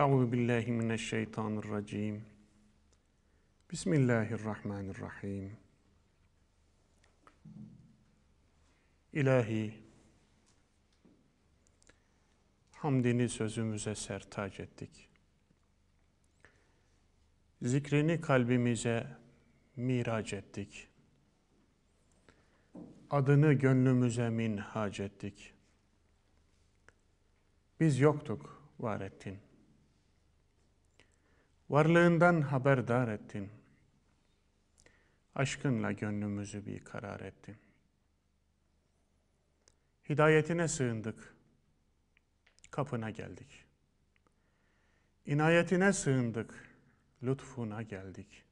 Euzu billahi mineşşeytanirracim. Bismillahirrahmanirrahim. İlahi, hamdini sözümüze sertac ettik. Zikrini kalbimize mirac ettik. Adını gönlümüze minhac ettik. Biz yoktuk, var ettin.'' Varlığından haberdar ettin. Aşkınla gönlümüzü bir karar ettin. Hidayetine sığındık. Kapına geldik. İnayetine sığındık. Lütfuna geldik.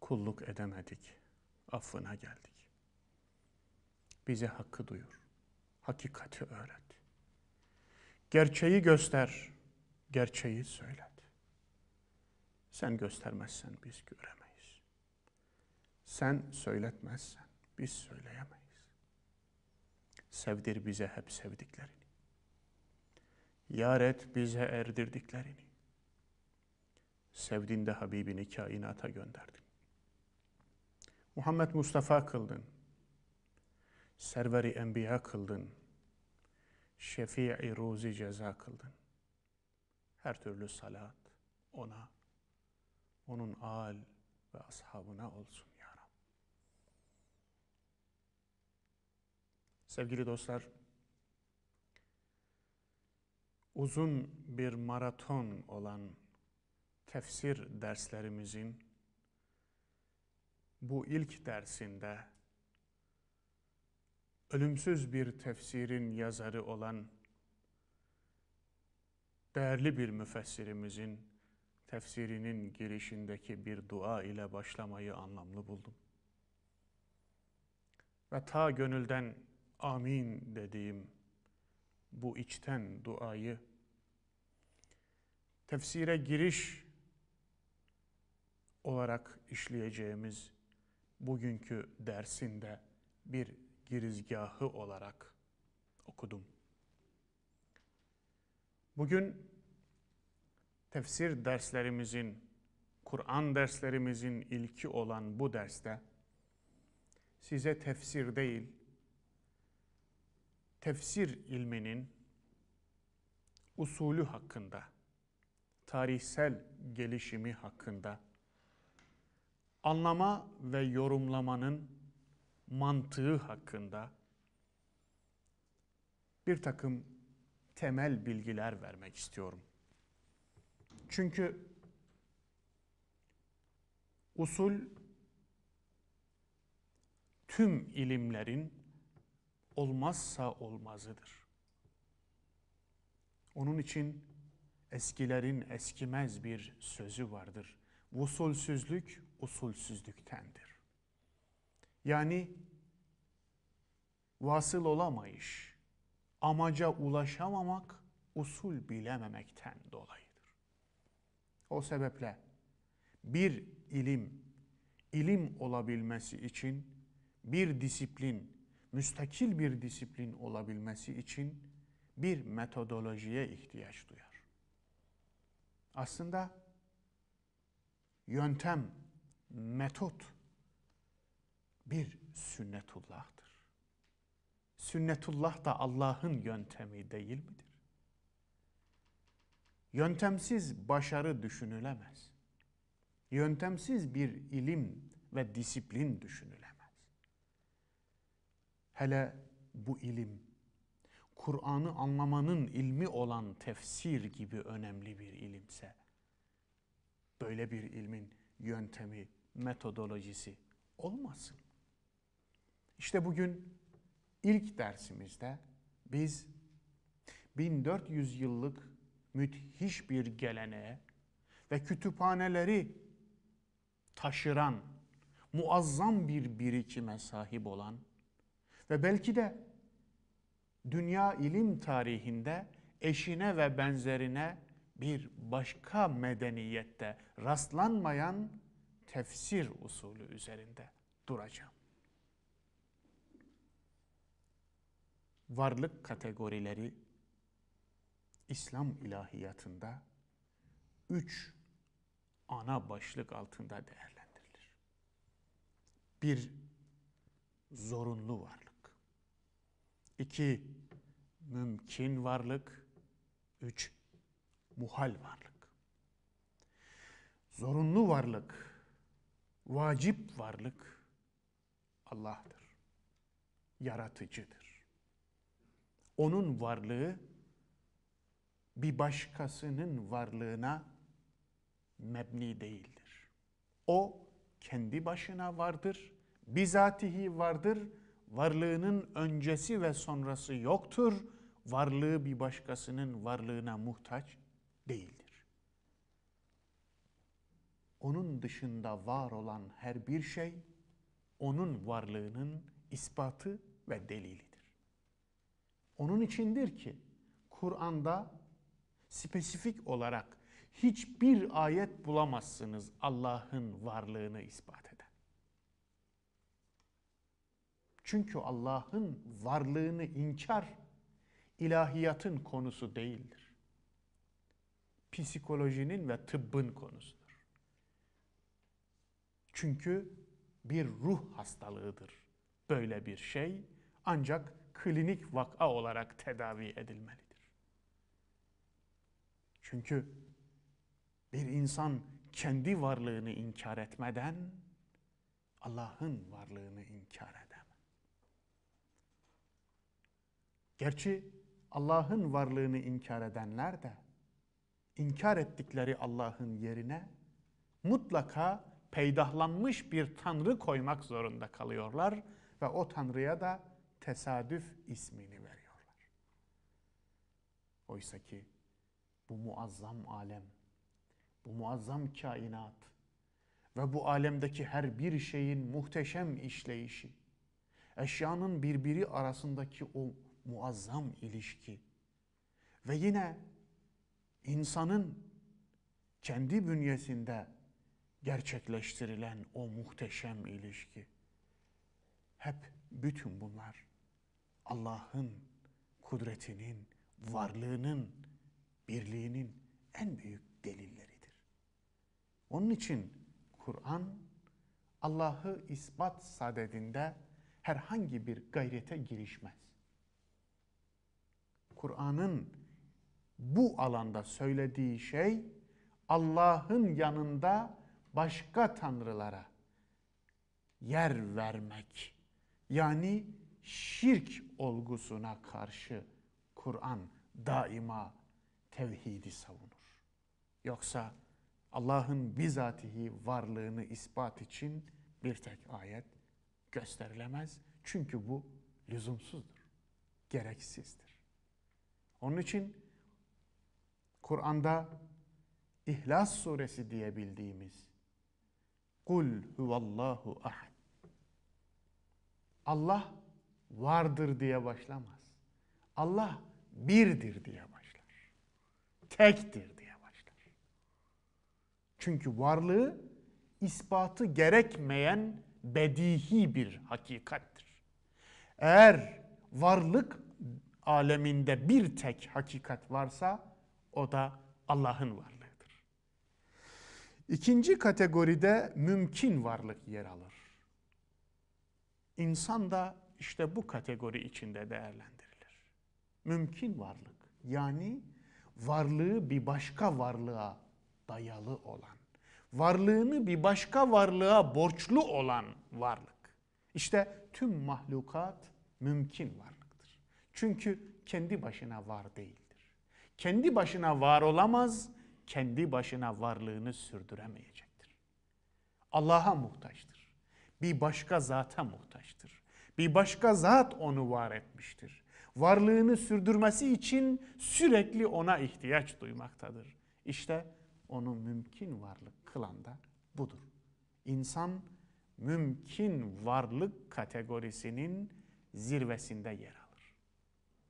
Kulluk edemedik. Affına geldik. Bize hakkı duyur. Hakikati öğret. Gerçeği göster. Gerçeği söyle. Sen göstermezsen biz göremeyiz. Sen söyletmezsen biz söyleyemeyiz. Sevdir bize hep sevdiklerini. Yar et bize erdirdiklerini. Sevdin de Habibini kainata gönderdin. Muhammed Mustafa kıldın. Serveri Enbiya kıldın. Şefii Ruzi Ceza kıldın. Her türlü salat ona onun al ve ashabına olsun ya Rab. Sevgili dostlar, uzun bir maraton olan tefsir derslerimizin bu ilk dersinde ölümsüz bir tefsirin yazarı olan değerli bir müfessirimizin tefsirinin girişindeki bir dua ile başlamayı anlamlı buldum. Ve ta gönülden amin dediğim bu içten duayı tefsire giriş olarak işleyeceğimiz bugünkü dersinde bir girizgahı olarak okudum. Bugün tefsir derslerimizin, Kur'an derslerimizin ilki olan bu derste size tefsir değil, tefsir ilminin usulü hakkında, tarihsel gelişimi hakkında, anlama ve yorumlamanın mantığı hakkında bir takım temel bilgiler vermek istiyorum. Çünkü usul tüm ilimlerin olmazsa olmazıdır. Onun için eskilerin eskimez bir sözü vardır. Usulsüzlük usulsüzlüktendir. Yani vasıl olamayış, amaca ulaşamamak usul bilememekten dolayı. O sebeple bir ilim, ilim olabilmesi için bir disiplin, müstakil bir disiplin olabilmesi için bir metodolojiye ihtiyaç duyar. Aslında yöntem, metot bir sünnetullah'tır. Sünnetullah da Allah'ın yöntemi değil midir? Yöntemsiz başarı düşünülemez. Yöntemsiz bir ilim ve disiplin düşünülemez. Hele bu ilim, Kur'an'ı anlamanın ilmi olan tefsir gibi önemli bir ilimse, böyle bir ilmin yöntemi, metodolojisi olmasın. İşte bugün ilk dersimizde biz 1400 yıllık müthiş bir geleneğe ve kütüphaneleri taşıran, muazzam bir birikime sahip olan ve belki de dünya ilim tarihinde eşine ve benzerine bir başka medeniyette rastlanmayan tefsir usulü üzerinde duracağım. Varlık kategorileri İslam ilahiyatında üç ana başlık altında değerlendirilir. Bir, zorunlu varlık. İki, mümkün varlık. Üç, muhal varlık. Zorunlu varlık, vacip varlık Allah'tır. Yaratıcıdır. Onun varlığı bir başkasının varlığına mebni değildir. O kendi başına vardır, bizatihi vardır, varlığının öncesi ve sonrası yoktur, varlığı bir başkasının varlığına muhtaç değildir. Onun dışında var olan her bir şey, onun varlığının ispatı ve delilidir. Onun içindir ki Kur'an'da spesifik olarak hiçbir ayet bulamazsınız Allah'ın varlığını ispat eden. Çünkü Allah'ın varlığını inkar ilahiyatın konusu değildir. Psikolojinin ve tıbbın konusudur. Çünkü bir ruh hastalığıdır. Böyle bir şey ancak klinik vaka olarak tedavi edilmeli. Çünkü bir insan kendi varlığını inkar etmeden Allah'ın varlığını inkar edemez. Gerçi Allah'ın varlığını inkar edenler de inkar ettikleri Allah'ın yerine mutlaka peydahlanmış bir tanrı koymak zorunda kalıyorlar ve o tanrıya da tesadüf ismini veriyorlar. Oysa ki bu muazzam alem, bu muazzam kainat ve bu alemdeki her bir şeyin muhteşem işleyişi, eşyanın birbiri arasındaki o muazzam ilişki ve yine insanın kendi bünyesinde gerçekleştirilen o muhteşem ilişki. Hep bütün bunlar Allah'ın kudretinin, varlığının birliğinin en büyük delilleridir. Onun için Kur'an Allah'ı ispat sadedinde herhangi bir gayrete girişmez. Kur'an'ın bu alanda söylediği şey Allah'ın yanında başka tanrılara yer vermek. Yani şirk olgusuna karşı Kur'an daima tevhidi savunur. Yoksa Allah'ın bizatihi varlığını ispat için bir tek ayet gösterilemez. Çünkü bu lüzumsuzdur, gereksizdir. Onun için Kur'an'da İhlas suresi diye bildiğimiz Kul huvallahu ahad Allah vardır diye başlamaz. Allah birdir diye başlar tektir diye başlar. Çünkü varlığı ispatı gerekmeyen bedihi bir hakikattir. Eğer varlık aleminde bir tek hakikat varsa o da Allah'ın varlığıdır. İkinci kategoride mümkün varlık yer alır. İnsan da işte bu kategori içinde değerlendirilir. Mümkün varlık yani varlığı bir başka varlığa dayalı olan, varlığını bir başka varlığa borçlu olan varlık. İşte tüm mahlukat mümkün varlıktır. Çünkü kendi başına var değildir. Kendi başına var olamaz, kendi başına varlığını sürdüremeyecektir. Allah'a muhtaçtır. Bir başka zata muhtaçtır. Bir başka zat onu var etmiştir varlığını sürdürmesi için sürekli ona ihtiyaç duymaktadır. İşte onu mümkün varlık kılan da budur. İnsan mümkün varlık kategorisinin zirvesinde yer alır.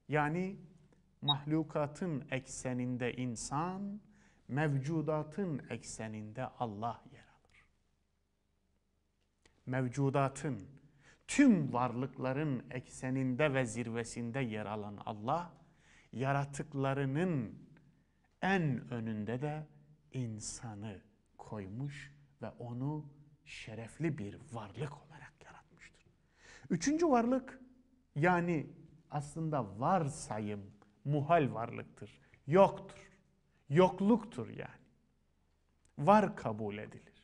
Yani mahlukatın ekseninde insan, mevcudatın ekseninde Allah yer alır. Mevcudatın tüm varlıkların ekseninde ve zirvesinde yer alan Allah, yaratıklarının en önünde de insanı koymuş ve onu şerefli bir varlık olarak yaratmıştır. Üçüncü varlık yani aslında varsayım muhal varlıktır. Yoktur. Yokluktur yani. Var kabul edilir.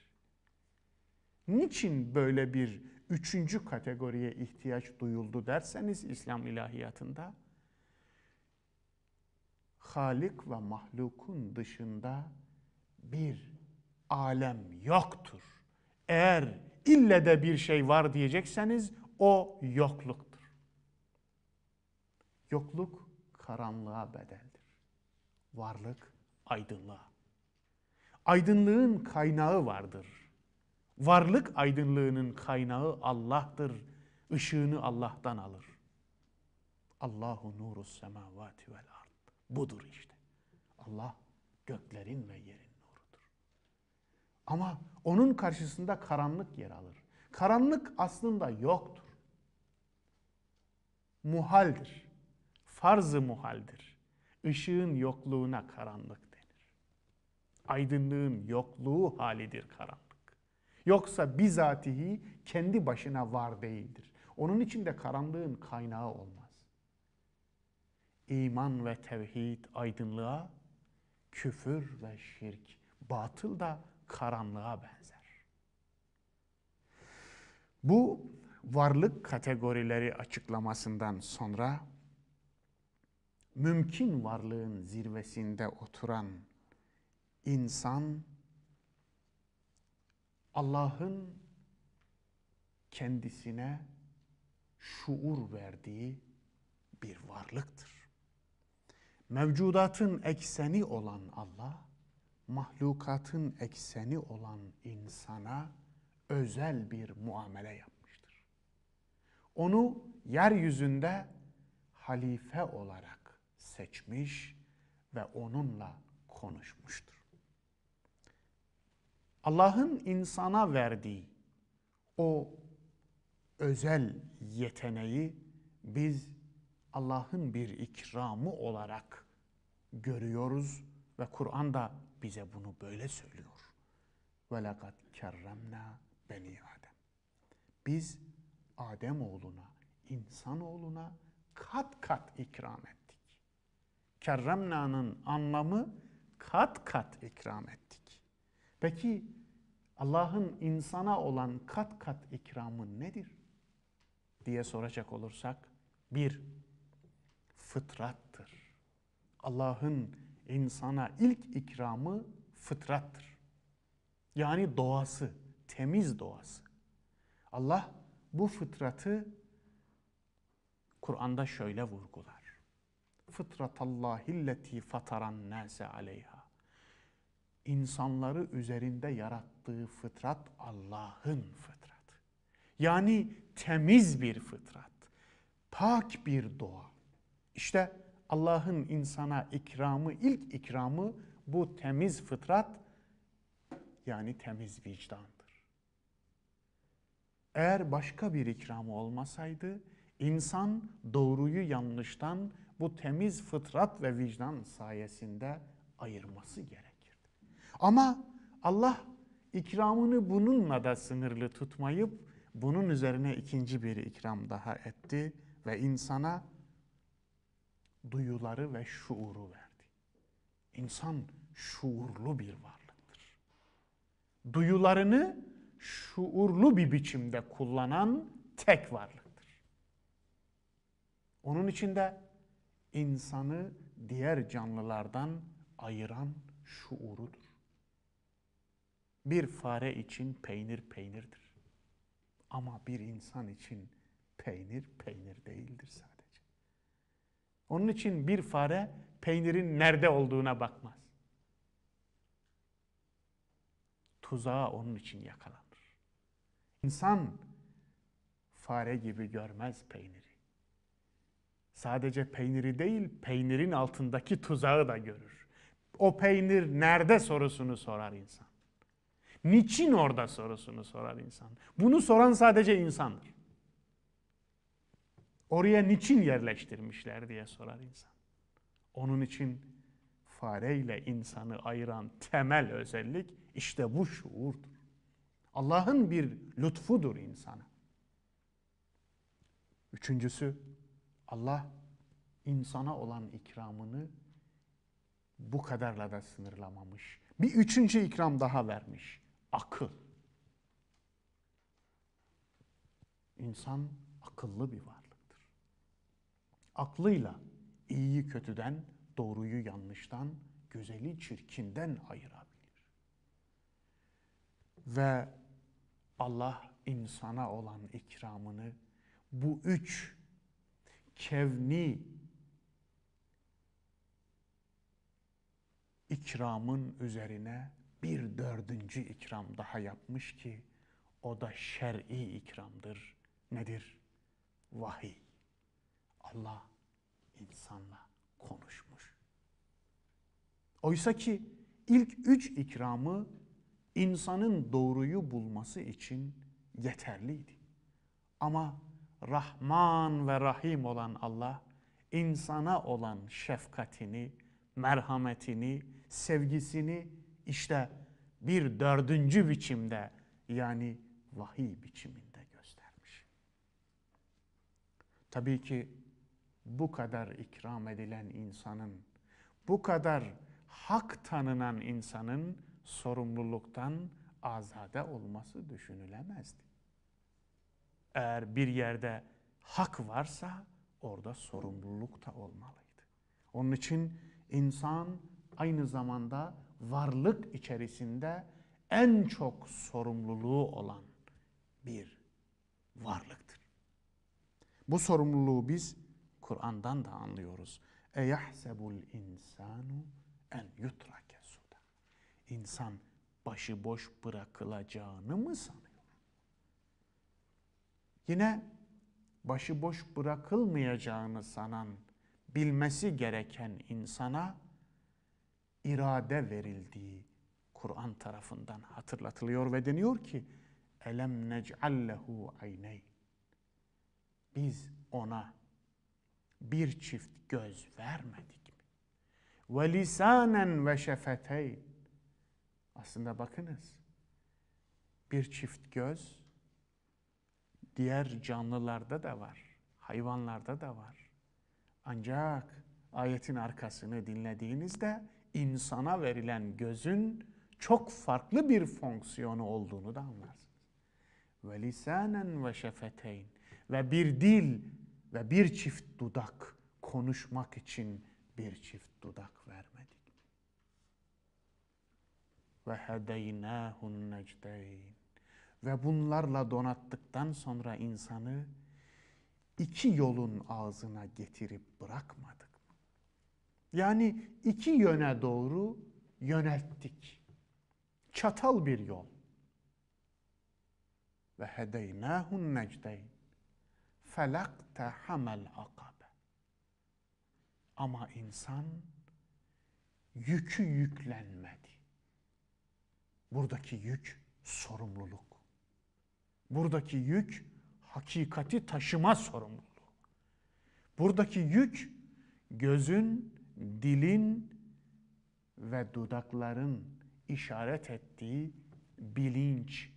Niçin böyle bir üçüncü kategoriye ihtiyaç duyuldu derseniz İslam ilahiyatında Halik ve mahlukun dışında bir alem yoktur. Eğer ille de bir şey var diyecekseniz o yokluktur. Yokluk karanlığa bedeldir. Varlık aydınlığa. Aydınlığın kaynağı vardır Varlık aydınlığının kaynağı Allah'tır. Işığını Allah'tan alır. Allahu nuru semavati vel ard. Budur işte. Allah göklerin ve yerin nurudur. Ama onun karşısında karanlık yer alır. Karanlık aslında yoktur. Muhaldir. farzı muhaldir. Işığın yokluğuna karanlık denir. Aydınlığın yokluğu halidir karanlık. Yoksa bizatihi kendi başına var değildir. Onun için de karanlığın kaynağı olmaz. İman ve tevhid aydınlığa, küfür ve şirk batıl da karanlığa benzer. Bu varlık kategorileri açıklamasından sonra mümkün varlığın zirvesinde oturan insan Allah'ın kendisine şuur verdiği bir varlıktır. Mevcudatın ekseni olan Allah, mahlukatın ekseni olan insana özel bir muamele yapmıştır. Onu yeryüzünde halife olarak seçmiş ve onunla konuşmuştur. Allah'ın insana verdiği o özel yeteneği biz Allah'ın bir ikramı olarak görüyoruz ve Kur'an da bize bunu böyle söylüyor. Ve lekad kerremna beni Adem. Biz Adem oğluna, insan oğluna kat kat ikram ettik. Kerremna'nın anlamı kat kat ikram ettik. Peki Allah'ın insana olan kat kat ikramı nedir? diye soracak olursak bir fıtrattır. Allah'ın insana ilk ikramı fıtrattır. Yani doğası, temiz doğası. Allah bu fıtratı Kur'an'da şöyle vurgular. Fıtratallahi lleti fataran nase aleyha insanları üzerinde yarattığı fıtrat Allah'ın fıtratı. Yani temiz bir fıtrat, pak bir doğa. İşte Allah'ın insana ikramı, ilk ikramı bu temiz fıtrat yani temiz vicdandır. Eğer başka bir ikramı olmasaydı insan doğruyu yanlıştan bu temiz fıtrat ve vicdan sayesinde ayırması gerek. Ama Allah ikramını bununla da sınırlı tutmayıp bunun üzerine ikinci bir ikram daha etti ve insana duyuları ve şuuru verdi. İnsan şuurlu bir varlıktır. Duyularını şuurlu bir biçimde kullanan tek varlıktır. Onun içinde insanı diğer canlılardan ayıran şuurudur. Bir fare için peynir peynirdir. Ama bir insan için peynir peynir değildir sadece. Onun için bir fare peynirin nerede olduğuna bakmaz. Tuzağa onun için yakalanır. İnsan fare gibi görmez peyniri. Sadece peyniri değil, peynirin altındaki tuzağı da görür. O peynir nerede sorusunu sorar insan. Niçin orada sorusunu sorar insan. Bunu soran sadece insandır. Oraya niçin yerleştirmişler diye sorar insan. Onun için fareyle insanı ayıran temel özellik işte bu şuurdur. Allah'ın bir lütfudur insana. Üçüncüsü Allah insana olan ikramını bu kadarla da sınırlamamış. Bir üçüncü ikram daha vermiş. Akıl. İnsan akıllı bir varlıktır. Aklıyla iyiyi kötüden, doğruyu yanlıştan, güzeli çirkinden ayırabilir. Ve Allah insana olan ikramını bu üç kevni ikramın üzerine bir dördüncü ikram daha yapmış ki o da şer'i ikramdır. Nedir? Vahiy. Allah insanla konuşmuş. Oysa ki ilk üç ikramı insanın doğruyu bulması için yeterliydi. Ama Rahman ve Rahim olan Allah insana olan şefkatini, merhametini, sevgisini işte bir dördüncü biçimde yani vahiy biçiminde göstermiş. Tabii ki bu kadar ikram edilen insanın, bu kadar hak tanınan insanın sorumluluktan azade olması düşünülemezdi. Eğer bir yerde hak varsa orada sorumluluk da olmalıydı. Onun için insan aynı zamanda varlık içerisinde en çok sorumluluğu olan bir varlıktır. Bu sorumluluğu biz Kur'an'dan da anlıyoruz. Eyahsebul insanu en yutrake suda. İnsan başı boş bırakılacağını mı sanıyor? Yine başı boş bırakılmayacağını sanan, bilmesi gereken insana irade verildiği Kur'an tarafından hatırlatılıyor ve deniyor ki elem nec'allehu ayney. biz ona bir çift göz vermedik mi? Ve lisanen ve şefeteyn aslında bakınız bir çift göz diğer canlılarda da var, hayvanlarda da var. Ancak ayetin arkasını dinlediğinizde insana verilen gözün çok farklı bir fonksiyonu olduğunu da anlarsınız. Ve lisanen ve şefeteyn ve bir dil ve bir çift dudak konuşmak için bir çift dudak vermedik. Ve hedeynâhun necdeyn ve bunlarla donattıktan sonra insanı iki yolun ağzına getirip bırakmadık. Yani iki yöne doğru yönelttik. Çatal bir yol. Ve hedeynâhun necdeyn. Felakte hamel akabe. Ama insan yükü yüklenmedi. Buradaki yük sorumluluk. Buradaki yük hakikati taşıma sorumluluğu. Buradaki yük gözün dilin ve dudakların işaret ettiği bilinç,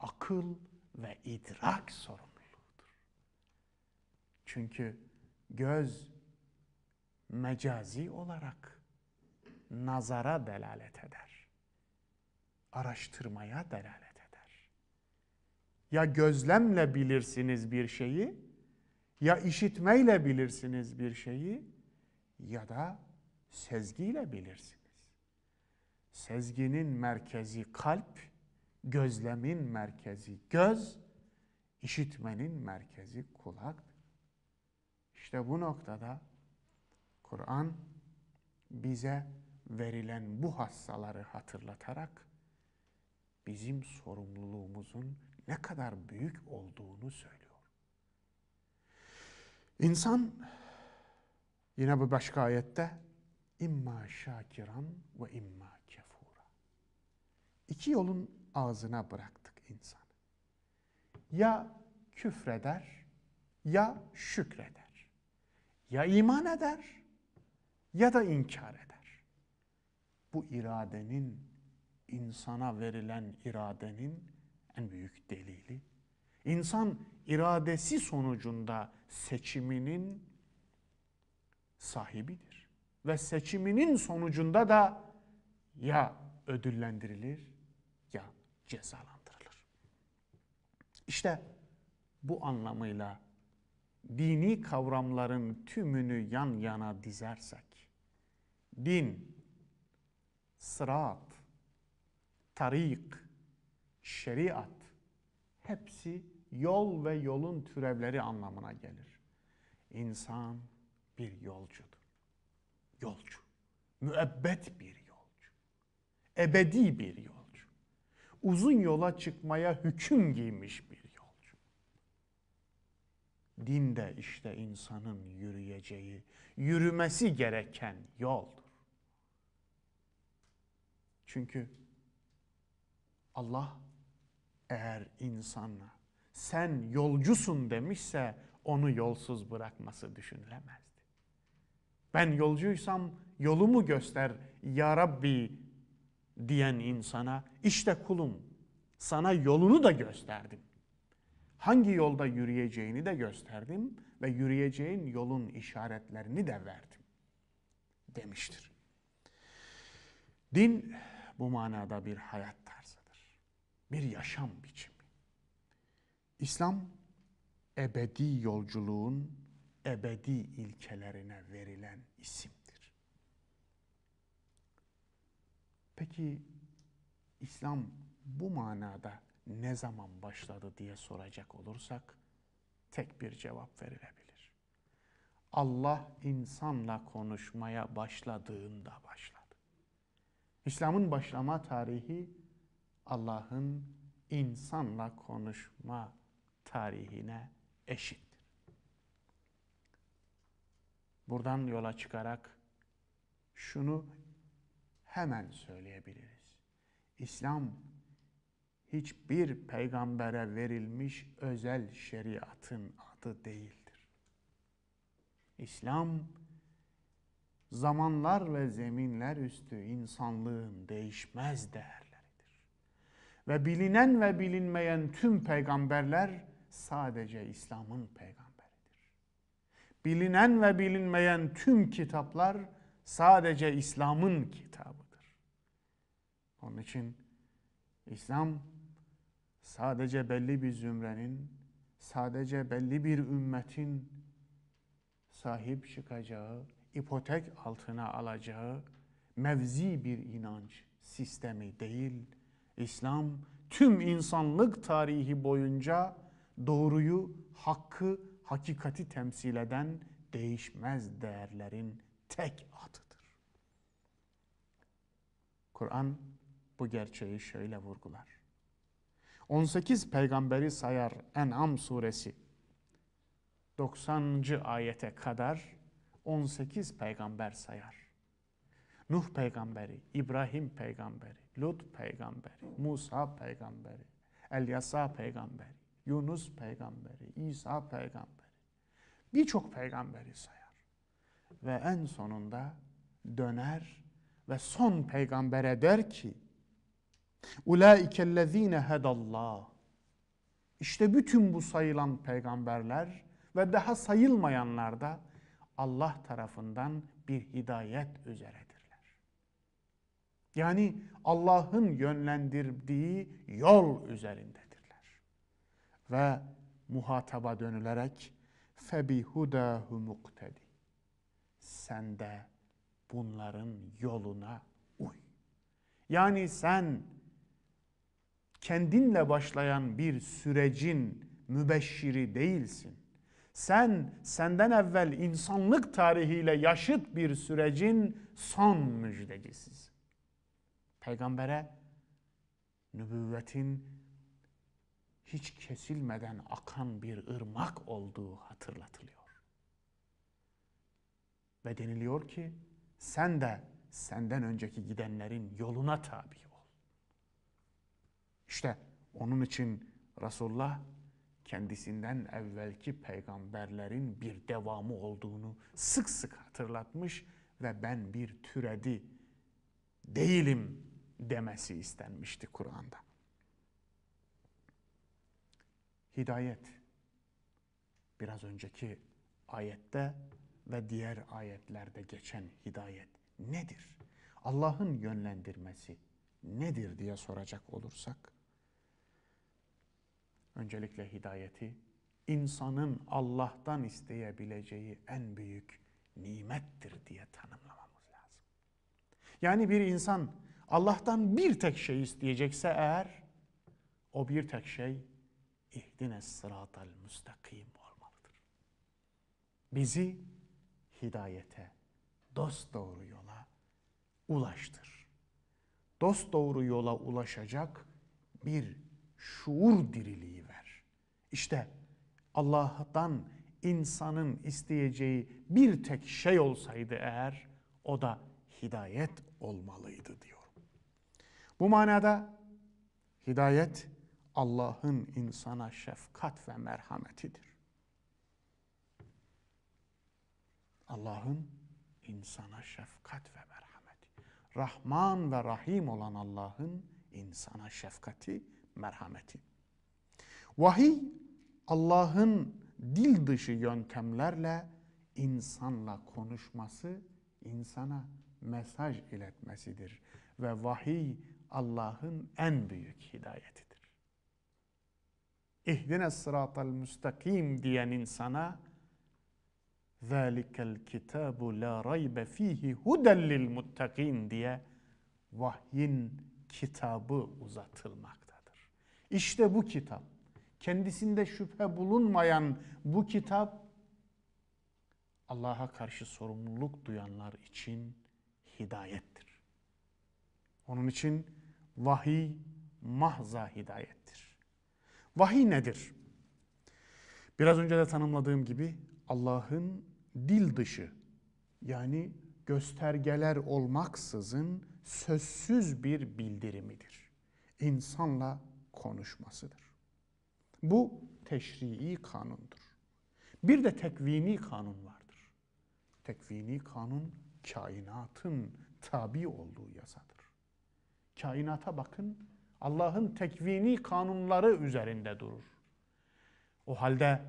akıl ve idrak sorumluluğudur. Çünkü göz mecazi olarak nazara delalet eder. Araştırmaya delalet eder. Ya gözlemle bilirsiniz bir şeyi, ya işitmeyle bilirsiniz bir şeyi ya da Sezgiyle bilirsiniz. Sezginin merkezi kalp, gözlemin merkezi göz, işitmenin merkezi kulak. İşte bu noktada Kur'an bize verilen bu hassaları hatırlatarak bizim sorumluluğumuzun ne kadar büyük olduğunu söylüyor. İnsan yine bu başka ayette İmma şakiran ve imma kefura. İki yolun ağzına bıraktık insanı. Ya küfreder ya şükreder. Ya iman eder ya da inkar eder. Bu iradenin insana verilen iradenin en büyük delili İnsan iradesi sonucunda seçiminin sahibidir ve seçiminin sonucunda da ya ödüllendirilir ya cezalandırılır. İşte bu anlamıyla dini kavramların tümünü yan yana dizersek, din, sırat, tarik, şeriat hepsi yol ve yolun türevleri anlamına gelir. İnsan bir yolcu yolcu. Müebbet bir yolcu. Ebedi bir yolcu. Uzun yola çıkmaya hüküm giymiş bir yolcu. Din de işte insanın yürüyeceği, yürümesi gereken yoldur. Çünkü Allah eğer insanla sen yolcusun demişse onu yolsuz bırakması düşünülemez. Ben yolcuysam yolumu göster ya Rabbi diyen insana işte kulum sana yolunu da gösterdim. Hangi yolda yürüyeceğini de gösterdim ve yürüyeceğin yolun işaretlerini de verdim demiştir. Din bu manada bir hayat tarzıdır. Bir yaşam biçimi. İslam ebedi yolculuğun ebedi ilkelerine verilen isimdir. Peki İslam bu manada ne zaman başladı diye soracak olursak tek bir cevap verilebilir. Allah insanla konuşmaya başladığında başladı. İslam'ın başlama tarihi Allah'ın insanla konuşma tarihine eşit. Buradan yola çıkarak şunu hemen söyleyebiliriz. İslam hiçbir peygambere verilmiş özel şeriatın adı değildir. İslam zamanlar ve zeminler üstü insanlığın değişmez değerleridir. Ve bilinen ve bilinmeyen tüm peygamberler sadece İslam'ın peygamberi bilinen ve bilinmeyen tüm kitaplar sadece İslam'ın kitabıdır. Onun için İslam sadece belli bir zümrenin, sadece belli bir ümmetin sahip çıkacağı, ipotek altına alacağı mevzi bir inanç sistemi değil. İslam tüm insanlık tarihi boyunca doğruyu, hakkı, hakikati temsil eden değişmez değerlerin tek adıdır. Kur'an bu gerçeği şöyle vurgular. 18 peygamberi sayar En'am suresi 90. ayete kadar 18 peygamber sayar. Nuh peygamberi, İbrahim peygamberi, Lut peygamberi, Musa peygamberi, Elyasa peygamberi, Yunus peygamberi, İsa peygamberi, Birçok peygamberi sayar. Ve en sonunda döner ve son peygambere der ki اُولَٰئِكَ الَّذ۪ينَ هَدَ İşte bütün bu sayılan peygamberler ve daha sayılmayanlar da Allah tarafından bir hidayet üzeredirler. Yani Allah'ın yönlendirdiği yol üzerindedirler. Ve muhataba dönülerek febi hudahu muktedi. Sen de bunların yoluna uy. Yani sen kendinle başlayan bir sürecin mübeşşiri değilsin. Sen senden evvel insanlık tarihiyle yaşıt bir sürecin son müjdecisisin. Peygambere nübüvvetin hiç kesilmeden akan bir ırmak olduğu hatırlatılıyor. Ve deniliyor ki sen de senden önceki gidenlerin yoluna tabi ol. İşte onun için Resulullah kendisinden evvelki peygamberlerin bir devamı olduğunu sık sık hatırlatmış ve ben bir türedi değilim demesi istenmişti Kur'an'da hidayet. Biraz önceki ayette ve diğer ayetlerde geçen hidayet nedir? Allah'ın yönlendirmesi nedir diye soracak olursak öncelikle hidayeti insanın Allah'tan isteyebileceği en büyük nimettir diye tanımlamamız lazım. Yani bir insan Allah'tan bir tek şey isteyecekse eğer o bir tek şey İhdine sıratal müstakim olmalıdır. Bizi hidayete, dost doğru yola ulaştır. Dost doğru yola ulaşacak bir şuur diriliği ver. İşte Allah'tan insanın isteyeceği bir tek şey olsaydı eğer o da hidayet olmalıydı diyorum. Bu manada hidayet Allah'ın insana şefkat ve merhametidir. Allah'ın insana şefkat ve merhameti. Rahman ve Rahim olan Allah'ın insana şefkati, merhameti. Vahiy Allah'ın dil dışı yöntemlerle insanla konuşması, insana mesaj iletmesidir ve vahiy Allah'ın en büyük hidayetidir. İhdine sıratal müstakim diyen insana ذَٰلِكَ الْكِتَابُ لَا رَيْبَ ف۪يهِ هُدَلْ لِلْمُتَّقِينَ diye vahyin kitabı uzatılmaktadır. İşte bu kitap, kendisinde şüphe bulunmayan bu kitap, Allah'a karşı sorumluluk duyanlar için hidayettir. Onun için vahiy mahza hidayettir. Vahiy nedir? Biraz önce de tanımladığım gibi Allah'ın dil dışı yani göstergeler olmaksızın sözsüz bir bildirimidir. İnsanla konuşmasıdır. Bu teşrii kanundur. Bir de tekvini kanun vardır. Tekvini kanun kainatın tabi olduğu yasadır. Kainata bakın Allah'ın tekvini kanunları üzerinde durur. O halde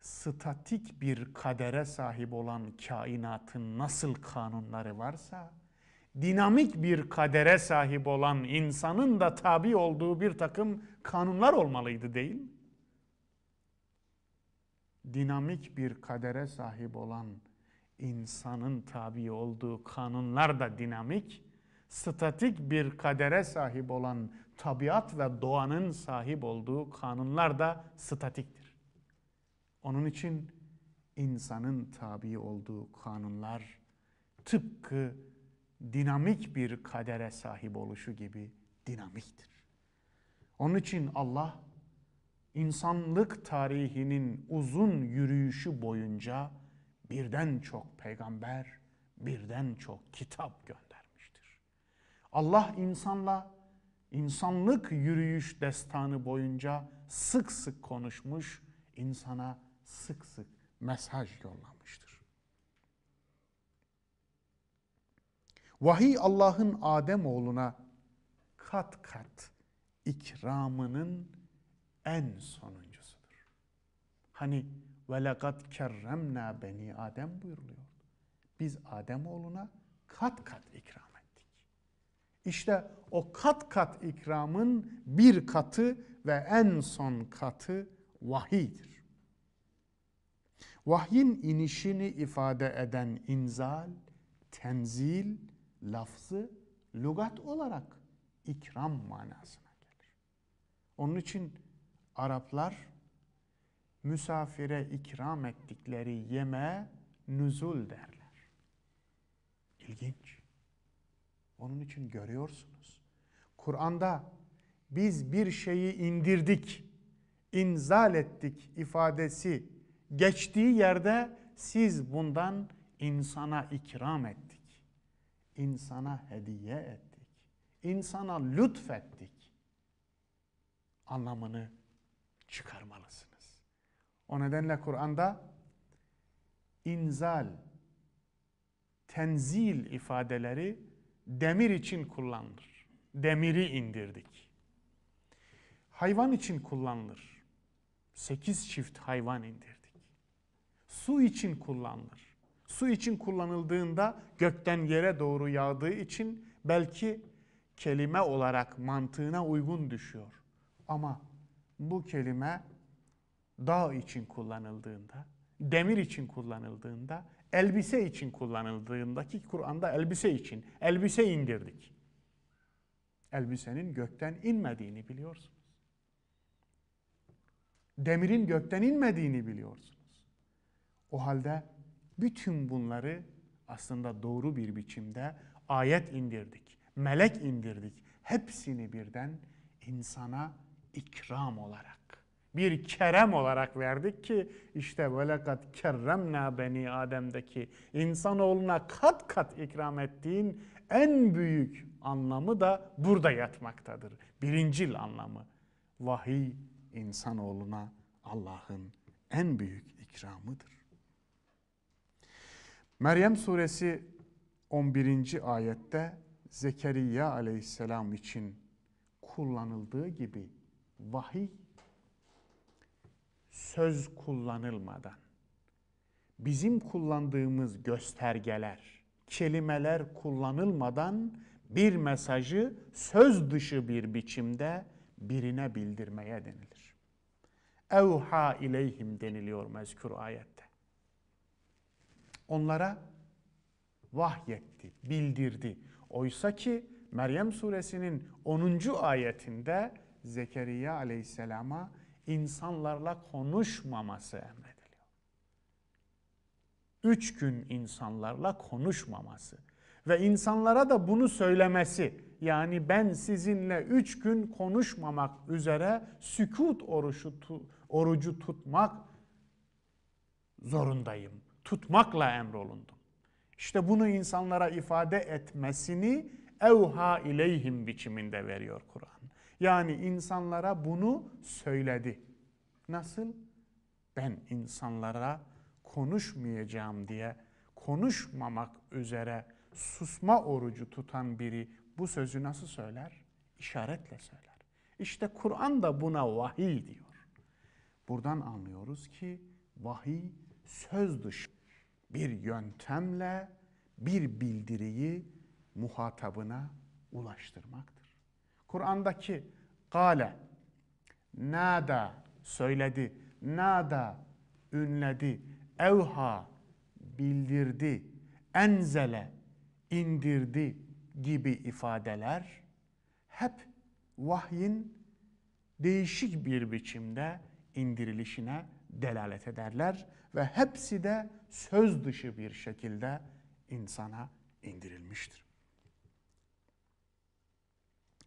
statik bir kadere sahip olan kainatın nasıl kanunları varsa, dinamik bir kadere sahip olan insanın da tabi olduğu bir takım kanunlar olmalıydı değil mi? Dinamik bir kadere sahip olan insanın tabi olduğu kanunlar da dinamik, statik bir kadere sahip olan tabiat ve doğanın sahip olduğu kanunlar da statiktir. Onun için insanın tabi olduğu kanunlar tıpkı dinamik bir kadere sahip oluşu gibi dinamiktir. Onun için Allah insanlık tarihinin uzun yürüyüşü boyunca birden çok peygamber, birden çok kitap gönder. Allah insanla insanlık yürüyüş destanı boyunca sık sık konuşmuş, insana sık sık mesaj yollamıştır. Vahiy Allah'ın Adem oğluna kat kat ikramının en sonuncusudur. Hani ve lekad kerremna beni Adem buyuruluyor. Biz Adem oğluna kat kat ikram işte o kat kat ikramın bir katı ve en son katı vahiydir. Vahyin inişini ifade eden inzal, tenzil, lafzı lugat olarak ikram manasına gelir. Onun için Araplar misafire ikram ettikleri yeme nüzul derler. İlginç. Onun için görüyorsunuz. Kur'an'da biz bir şeyi indirdik, inzal ettik ifadesi geçtiği yerde siz bundan insana ikram ettik. insana hediye ettik. insana lütfettik. Anlamını çıkarmalısınız. O nedenle Kur'an'da inzal, tenzil ifadeleri demir için kullanılır. Demiri indirdik. Hayvan için kullanılır. Sekiz çift hayvan indirdik. Su için kullanılır. Su için kullanıldığında gökten yere doğru yağdığı için belki kelime olarak mantığına uygun düşüyor. Ama bu kelime dağ için kullanıldığında, demir için kullanıldığında elbise için kullanıldığındaki Kur'an'da elbise için elbise indirdik. Elbisenin gökten inmediğini biliyorsunuz. Demirin gökten inmediğini biliyorsunuz. O halde bütün bunları aslında doğru bir biçimde ayet indirdik, melek indirdik. Hepsini birden insana ikram olarak bir kerem olarak verdik ki işte böyle velakat kerremna beni Adem'deki insanoğluna kat kat ikram ettiğin en büyük anlamı da burada yatmaktadır. Birincil anlamı. Vahiy insanoğluna Allah'ın en büyük ikramıdır. Meryem suresi 11. ayette Zekeriya aleyhisselam için kullanıldığı gibi vahiy söz kullanılmadan bizim kullandığımız göstergeler, kelimeler kullanılmadan bir mesajı söz dışı bir biçimde birine bildirmeye denilir. Evha ileyhim deniliyor mezkur ayette. Onlara vahyetti, bildirdi. Oysa ki Meryem suresinin 10. ayetinde Zekeriya aleyhisselama insanlarla konuşmaması emrediliyor. Üç gün insanlarla konuşmaması ve insanlara da bunu söylemesi. Yani ben sizinle üç gün konuşmamak üzere sükut orucu, tu, orucu tutmak zorundayım. Tutmakla emrolundum. İşte bunu insanlara ifade etmesini evha ileyhim biçiminde veriyor Kur'an. Yani insanlara bunu söyledi. Nasıl? Ben insanlara konuşmayacağım diye konuşmamak üzere susma orucu tutan biri bu sözü nasıl söyler? İşaretle söyler. İşte Kur'an da buna vahiy diyor. Buradan anlıyoruz ki vahiy söz dışı bir yöntemle bir bildiriyi muhatabına ulaştırmak. Kur'an'daki gale, nada söyledi, nada ünledi, evha bildirdi, enzele indirdi gibi ifadeler hep vahyin değişik bir biçimde indirilişine delalet ederler ve hepsi de söz dışı bir şekilde insana indirilmiştir.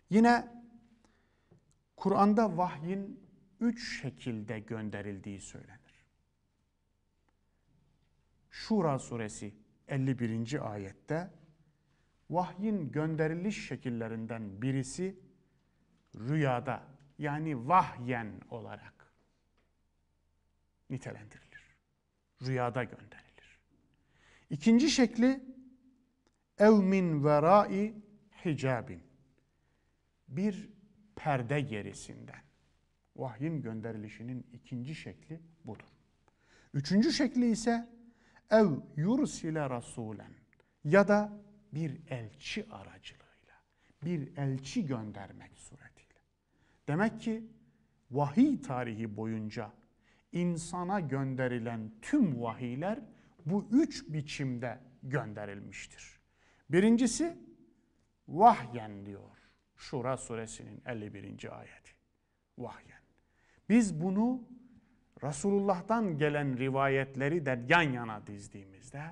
Yine Kur'an'da vahyin üç şekilde gönderildiği söylenir. Şura suresi 51. ayette vahyin gönderiliş şekillerinden birisi rüyada yani vahyen olarak nitelendirilir. Rüyada gönderilir. İkinci şekli evmin min verai hicabin bir perde gerisinden. Vahyin gönderilişinin ikinci şekli budur. Üçüncü şekli ise ev yursile rasulen ya da bir elçi aracılığıyla, bir elçi göndermek suretiyle. Demek ki vahiy tarihi boyunca insana gönderilen tüm vahiyler bu üç biçimde gönderilmiştir. Birincisi vahyen diyor. Şura suresinin 51. ayeti. Vahyen. Biz bunu Resulullah'tan gelen rivayetleri de yan yana dizdiğimizde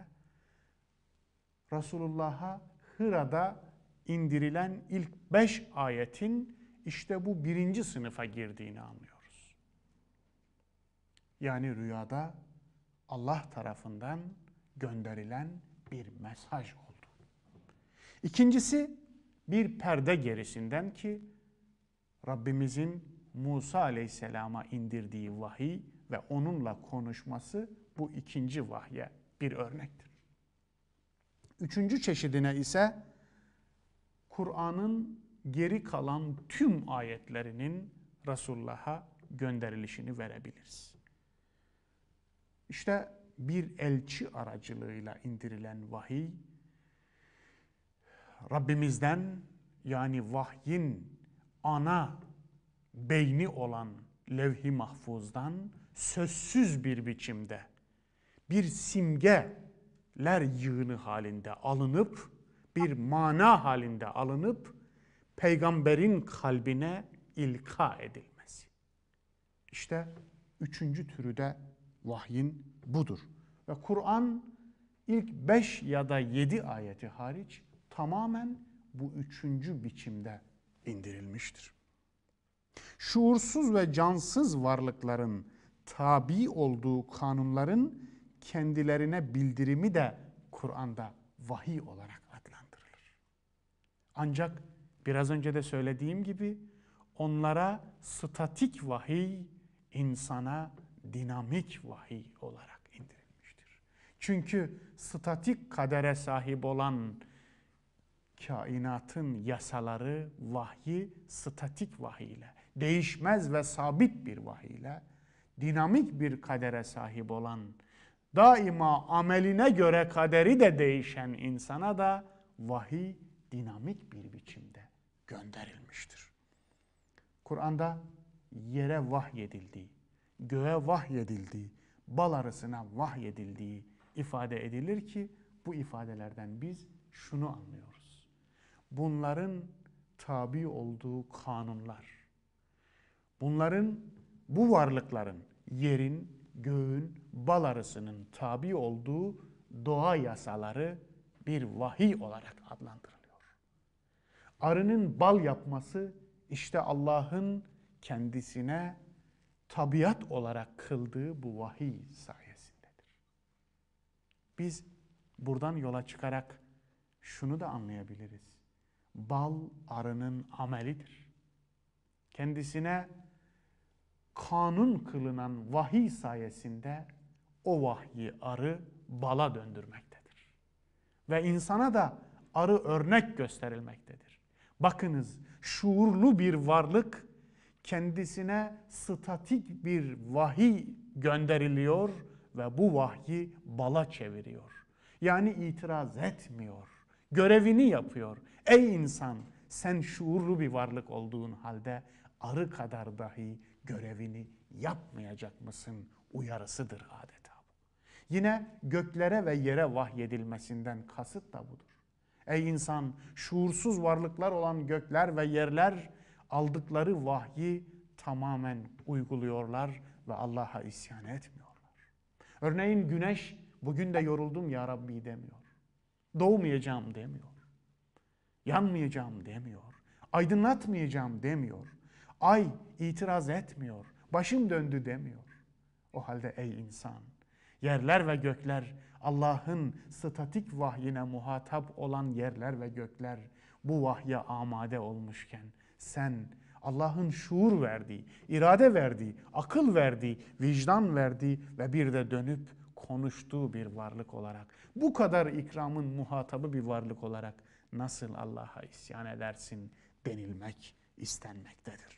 Resulullah'a Hıra'da indirilen ilk beş ayetin işte bu birinci sınıfa girdiğini anlıyoruz. Yani rüyada Allah tarafından gönderilen bir mesaj oldu. İkincisi bir perde gerisinden ki Rabbimizin Musa aleyhisselama indirdiği vahiy ve onunla konuşması bu ikinci vahye bir örnektir. Üçüncü çeşidine ise Kur'an'ın geri kalan tüm ayetlerinin Resulullah'a gönderilişini verebiliriz. İşte bir elçi aracılığıyla indirilen vahiy Rabbimizden yani vahyin ana beyni olan levh-i mahfuzdan sözsüz bir biçimde bir simgeler yığını halinde alınıp bir mana halinde alınıp peygamberin kalbine ilka edilmesi. İşte üçüncü türü de vahyin budur. Ve Kur'an ilk beş ya da yedi ayeti hariç tamamen bu üçüncü biçimde indirilmiştir. Şuursuz ve cansız varlıkların tabi olduğu kanunların kendilerine bildirimi de Kur'an'da vahiy olarak adlandırılır. Ancak biraz önce de söylediğim gibi onlara statik vahiy, insana dinamik vahiy olarak indirilmiştir. Çünkü statik kadere sahip olan kainatın yasaları vahyi statik vahiy ile, değişmez ve sabit bir vahiy ile, dinamik bir kadere sahip olan, daima ameline göre kaderi de değişen insana da vahiy dinamik bir biçimde gönderilmiştir. Kur'an'da yere vahyedildiği, göğe vahyedildiği, bal arasına vahyedildiği ifade edilir ki bu ifadelerden biz şunu anlıyoruz bunların tabi olduğu kanunlar. Bunların, bu varlıkların, yerin, göğün, bal arısının tabi olduğu doğa yasaları bir vahiy olarak adlandırılıyor. Arının bal yapması işte Allah'ın kendisine tabiat olarak kıldığı bu vahiy sayesindedir. Biz buradan yola çıkarak şunu da anlayabiliriz bal arının amelidir. Kendisine kanun kılınan vahiy sayesinde o vahyi arı bala döndürmektedir. Ve insana da arı örnek gösterilmektedir. Bakınız şuurlu bir varlık kendisine statik bir vahiy gönderiliyor ve bu vahyi bala çeviriyor. Yani itiraz etmiyor. Görevini yapıyor. Ey insan sen şuurlu bir varlık olduğun halde arı kadar dahi görevini yapmayacak mısın uyarısıdır adeta. Yine göklere ve yere vahyedilmesinden kasıt da budur. Ey insan şuursuz varlıklar olan gökler ve yerler aldıkları vahyi tamamen uyguluyorlar ve Allah'a isyan etmiyorlar. Örneğin güneş bugün de yoruldum ya Rabbi demiyor. Doğmayacağım demiyor yanmayacağım demiyor. Aydınlatmayacağım demiyor. Ay itiraz etmiyor. Başım döndü demiyor. O halde ey insan, yerler ve gökler Allah'ın statik vahyine muhatap olan yerler ve gökler bu vahye amade olmuşken sen Allah'ın şuur verdiği, irade verdiği, akıl verdiği, vicdan verdiği ve bir de dönüp konuştuğu bir varlık olarak, bu kadar ikramın muhatabı bir varlık olarak nasıl Allah'a isyan edersin denilmek istenmektedir.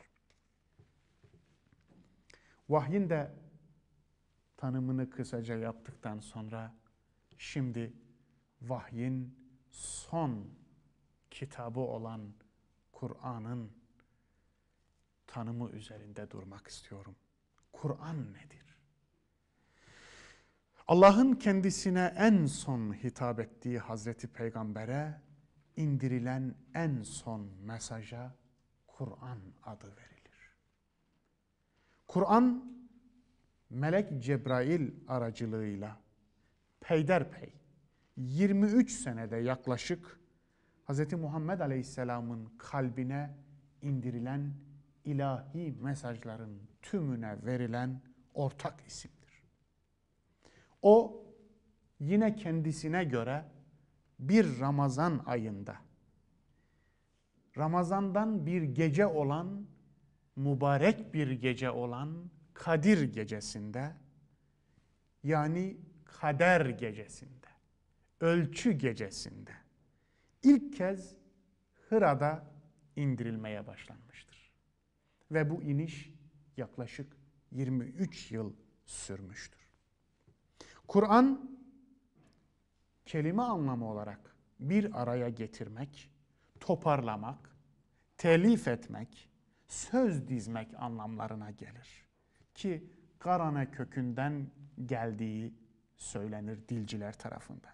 Vahyin de tanımını kısaca yaptıktan sonra şimdi vahyin son kitabı olan Kur'an'ın tanımı üzerinde durmak istiyorum. Kur'an nedir? Allah'ın kendisine en son hitap ettiği Hazreti Peygamber'e indirilen en son mesaja Kur'an adı verilir. Kur'an Melek Cebrail aracılığıyla peyderpey 23 senede yaklaşık Hz. Muhammed Aleyhisselam'ın kalbine indirilen ilahi mesajların tümüne verilen ortak isimdir. O yine kendisine göre bir Ramazan ayında Ramazan'dan bir gece olan mübarek bir gece olan Kadir gecesinde yani kader gecesinde ölçü gecesinde ilk kez Hıra'da indirilmeye başlanmıştır. Ve bu iniş yaklaşık 23 yıl sürmüştür. Kur'an kelime anlamı olarak bir araya getirmek, toparlamak, telif etmek, söz dizmek anlamlarına gelir. Ki karane kökünden geldiği söylenir dilciler tarafından.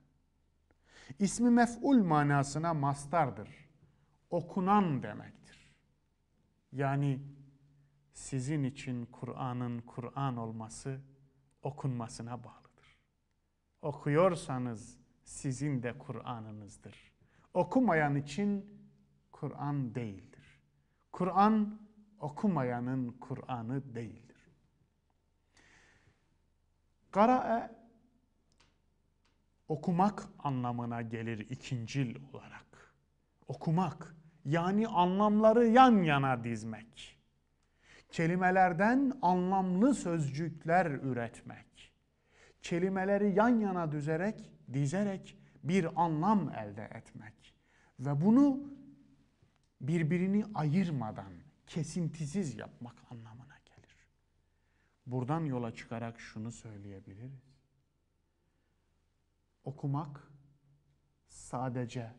İsmi mef'ul manasına mastardır. Okunan demektir. Yani sizin için Kur'an'ın Kur'an olması okunmasına bağlıdır. Okuyorsanız sizin de Kur'an'ınızdır. Okumayan için Kur'an değildir. Kur'an okumayanın Kur'an'ı değildir. Kara'e okumak anlamına gelir ikincil olarak. Okumak yani anlamları yan yana dizmek. Kelimelerden anlamlı sözcükler üretmek. Kelimeleri yan yana düzerek dizerek bir anlam elde etmek ve bunu birbirini ayırmadan kesintisiz yapmak anlamına gelir. Buradan yola çıkarak şunu söyleyebiliriz. Okumak sadece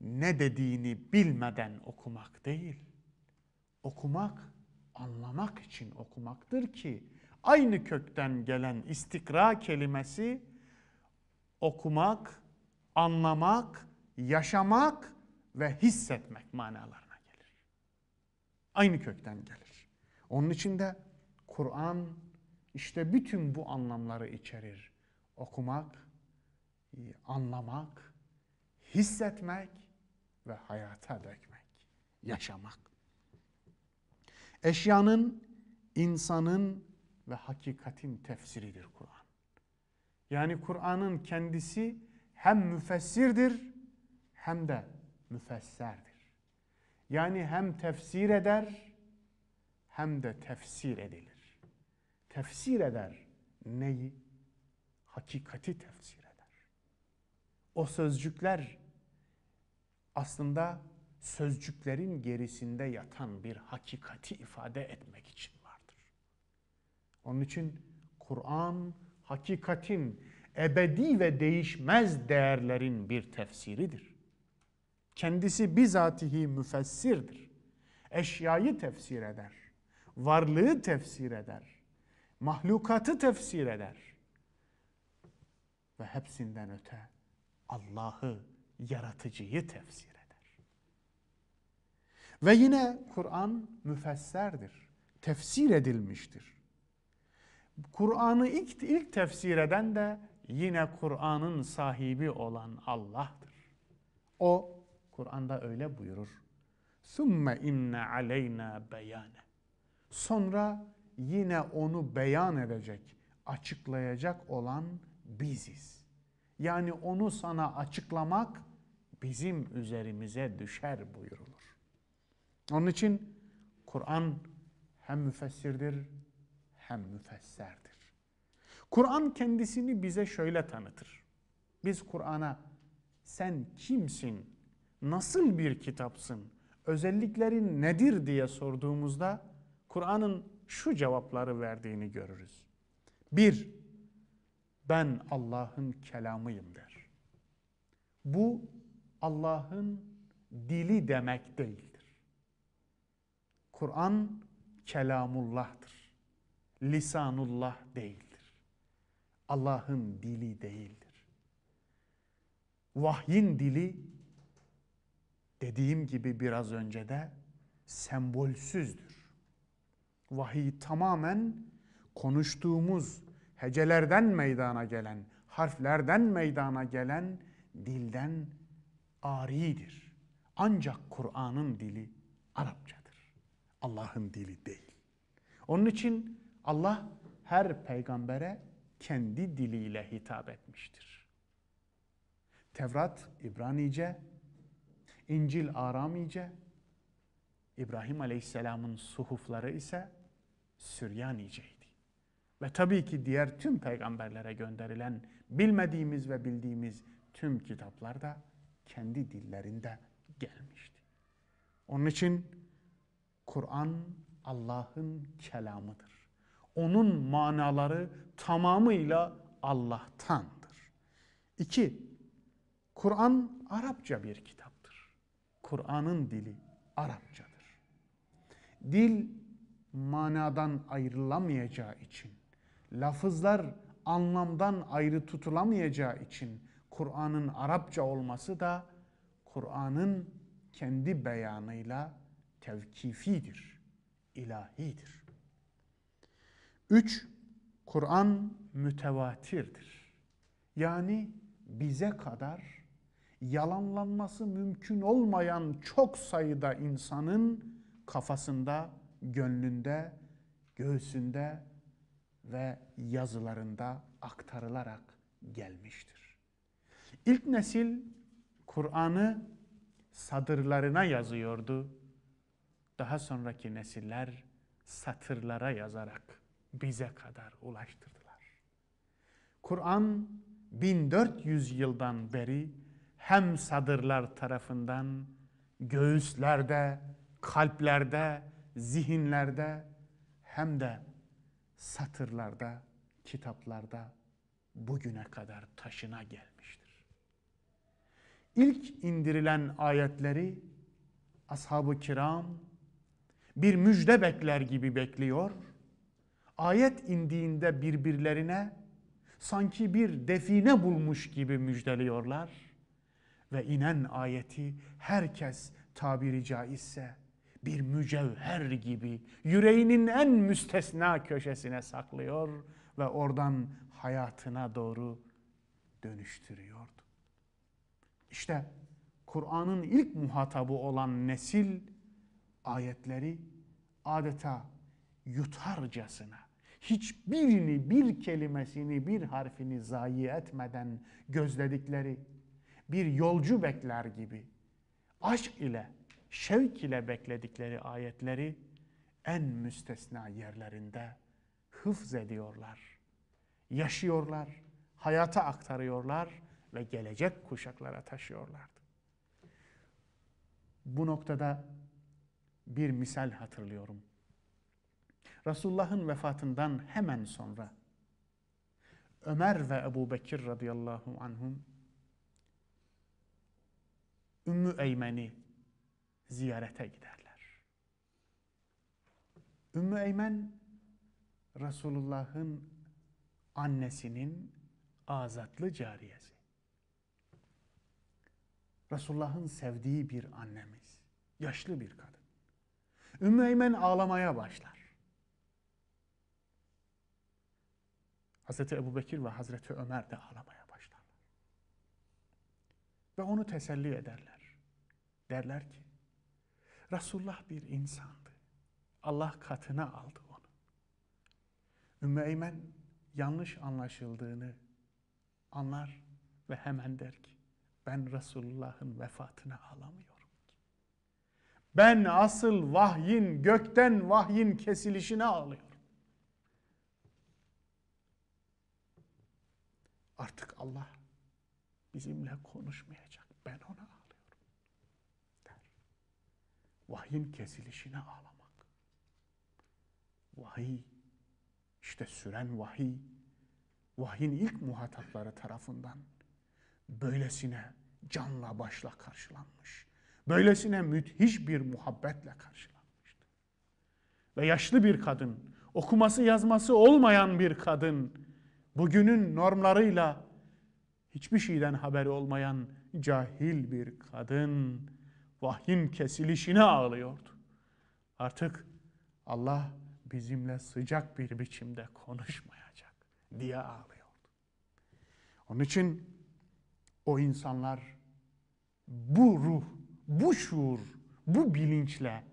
ne dediğini bilmeden okumak değil. Okumak anlamak için okumaktır ki aynı kökten gelen istikra kelimesi okumak, anlamak, yaşamak ve hissetmek manalarına gelir. Aynı kökten gelir. Onun için de Kur'an işte bütün bu anlamları içerir. Okumak, anlamak, hissetmek ve hayata dökmek, yaşamak. Eşyanın, insanın ve hakikatin tefsiridir Kur'an. Yani Kur'an'ın kendisi hem müfessirdir hem de müfesserdir. Yani hem tefsir eder hem de tefsir edilir. Tefsir eder neyi? Hakikati tefsir eder. O sözcükler aslında sözcüklerin gerisinde yatan bir hakikati ifade etmek için vardır. Onun için Kur'an hakikatin ebedi ve değişmez değerlerin bir tefsiridir. Kendisi bizatihi müfessirdir. Eşyayı tefsir eder. Varlığı tefsir eder. Mahlukatı tefsir eder. Ve hepsinden öte Allah'ı, yaratıcıyı tefsir eder. Ve yine Kur'an müfesserdir. Tefsir edilmiştir. Kur'an'ı ilk, ilk tefsir eden de yine Kur'an'ın sahibi olan Allah'tır. O Kur'an'da öyle buyurur. Sümme inne aleyna beyane. Sonra yine onu beyan edecek, açıklayacak olan biziz. Yani onu sana açıklamak bizim üzerimize düşer buyurulur. Onun için Kur'an hem müfessirdir hem müfesserdir. Kur'an kendisini bize şöyle tanıtır. Biz Kur'an'a sen kimsin, nasıl bir kitapsın, özelliklerin nedir diye sorduğumuzda Kur'an'ın şu cevapları verdiğini görürüz. Bir, ben Allah'ın kelamıyım der. Bu Allah'ın dili demek değildir. Kur'an kelamullah'tır lisanullah değildir. Allah'ın dili değildir. Vahyin dili dediğim gibi biraz önce de sembolsüzdür. Vahiy tamamen konuştuğumuz hecelerden meydana gelen, harflerden meydana gelen dilden aridir. Ancak Kur'an'ın dili Arapçadır. Allah'ın dili değil. Onun için Allah her peygambere kendi diliyle hitap etmiştir. Tevrat İbranice, İncil Aramice, İbrahim Aleyhisselam'ın suhufları ise Süryaniceydi. Ve tabii ki diğer tüm peygamberlere gönderilen bilmediğimiz ve bildiğimiz tüm kitaplar da kendi dillerinde gelmişti. Onun için Kur'an Allah'ın kelamıdır onun manaları tamamıyla Allah'tandır. İki, Kur'an Arapça bir kitaptır. Kur'an'ın dili Arapçadır. Dil manadan ayrılamayacağı için, lafızlar anlamdan ayrı tutulamayacağı için Kur'an'ın Arapça olması da Kur'an'ın kendi beyanıyla tevkifidir, ilahidir. Üç, Kur'an mütevatirdir. Yani bize kadar yalanlanması mümkün olmayan çok sayıda insanın kafasında, gönlünde, göğsünde ve yazılarında aktarılarak gelmiştir. İlk nesil Kur'an'ı sadırlarına yazıyordu. Daha sonraki nesiller satırlara yazarak bize kadar ulaştırdılar. Kur'an 1400 yıldan beri hem sadırlar tarafından göğüslerde, kalplerde, zihinlerde hem de satırlarda, kitaplarda bugüne kadar taşına gelmiştir. İlk indirilen ayetleri ashab-ı kiram bir müjde bekler gibi bekliyor ayet indiğinde birbirlerine sanki bir define bulmuş gibi müjdeliyorlar ve inen ayeti herkes tabiri caizse bir mücevher gibi yüreğinin en müstesna köşesine saklıyor ve oradan hayatına doğru dönüştürüyordu. İşte Kur'an'ın ilk muhatabı olan nesil ayetleri adeta yutarcasına hiçbirini, bir kelimesini, bir harfini zayi etmeden gözledikleri bir yolcu bekler gibi aşk ile, şevk ile bekledikleri ayetleri en müstesna yerlerinde hıfz ediyorlar. Yaşıyorlar, hayata aktarıyorlar ve gelecek kuşaklara taşıyorlardı. Bu noktada bir misal hatırlıyorum. Resulullah'ın vefatından hemen sonra Ömer ve Ebu Bekir radıyallahu anhum Ümmü Eymen'i ziyarete giderler. Ümmü Eymen Resulullah'ın annesinin azatlı cariyesi. Resulullah'ın sevdiği bir annemiz. Yaşlı bir kadın. Ümmü Eymen ağlamaya başlar. Hazreti Ebu Bekir ve Hazreti Ömer de ağlamaya başlarlar. Ve onu teselli ederler. Derler ki, Resulullah bir insandı. Allah katına aldı onu. ümmeymen yanlış anlaşıldığını anlar ve hemen der ki, ben Resulullah'ın vefatına ağlamıyorum ki. Ben asıl vahyin, gökten vahyin kesilişine ağlıyorum. Artık Allah bizimle konuşmayacak. Ben ona ağlıyorum der. Vahyin kesilişine ağlamak. Vahiy, işte süren vahiy, vahyin ilk muhatapları tarafından böylesine canla başla karşılanmış. Böylesine müthiş bir muhabbetle karşılanmıştı. Ve yaşlı bir kadın, okuması yazması olmayan bir kadın bugünün normlarıyla hiçbir şeyden haberi olmayan cahil bir kadın vahyin kesilişine ağlıyordu. Artık Allah bizimle sıcak bir biçimde konuşmayacak diye ağlıyordu. Onun için o insanlar bu ruh, bu şuur, bu bilinçle